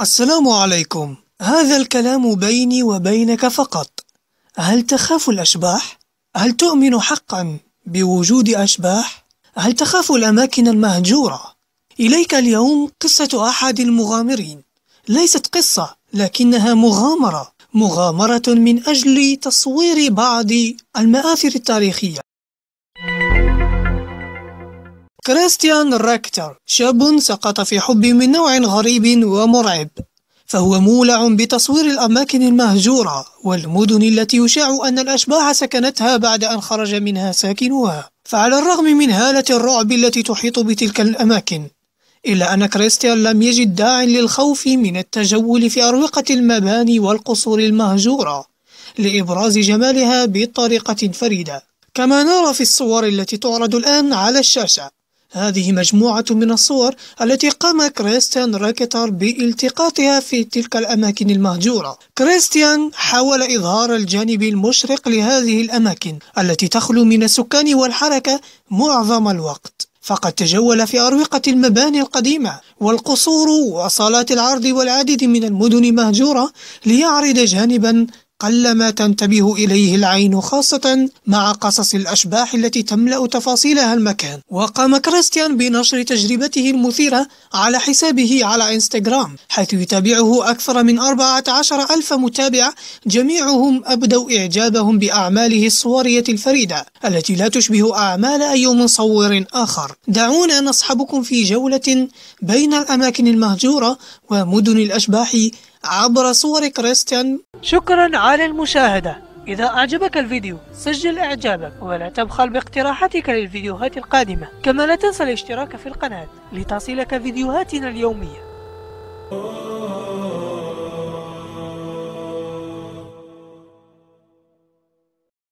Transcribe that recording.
السلام عليكم هذا الكلام بيني وبينك فقط هل تخاف الأشباح؟ هل تؤمن حقا بوجود أشباح؟ هل تخاف الأماكن المهجورة؟ إليك اليوم قصة أحد المغامرين ليست قصة لكنها مغامرة مغامرة من أجل تصوير بعض المآثر التاريخية كريستيان راكتر شاب سقط في حب من نوع غريب ومرعب فهو مولع بتصوير الأماكن المهجورة والمدن التي يشاع أن الأشباح سكنتها بعد أن خرج منها ساكنها فعلى الرغم من هالة الرعب التي تحيط بتلك الأماكن إلا أن كريستيان لم يجد داع للخوف من التجول في أروقة المباني والقصور المهجورة لإبراز جمالها بطريقة فريدة كما نرى في الصور التي تعرض الآن على الشاشة هذه مجموعة من الصور التي قام كريستيان راكيتر بالتقاطها في تلك الأماكن المهجورة. كريستيان حاول إظهار الجانب المشرق لهذه الأماكن التي تخلو من السكان والحركة معظم الوقت. فقد تجول في أروقة المباني القديمة والقصور وصالات العرض والعديد من المدن المهجورة ليعرض جانبا قلما تنتبه إليه العين خاصة مع قصص الأشباح التي تملأ تفاصيلها المكان وقام كريستيان بنشر تجربته المثيرة على حسابه على إنستغرام حيث يتابعه أكثر من 14 ألف متابع جميعهم أبدوا إعجابهم بأعماله الصورية الفريدة التي لا تشبه أعمال أي مصور آخر دعونا نصحبكم في جولة بين الأماكن المهجورة ومدن الأشباح عبر صور كريستيان شكرا على المشاهدة إذا أعجبك الفيديو سجل إعجابك ولا تبخل باقتراحاتك للفيديوهات القادمة كما لا تنسى الاشتراك في القناة لتصلك فيديوهاتنا اليومية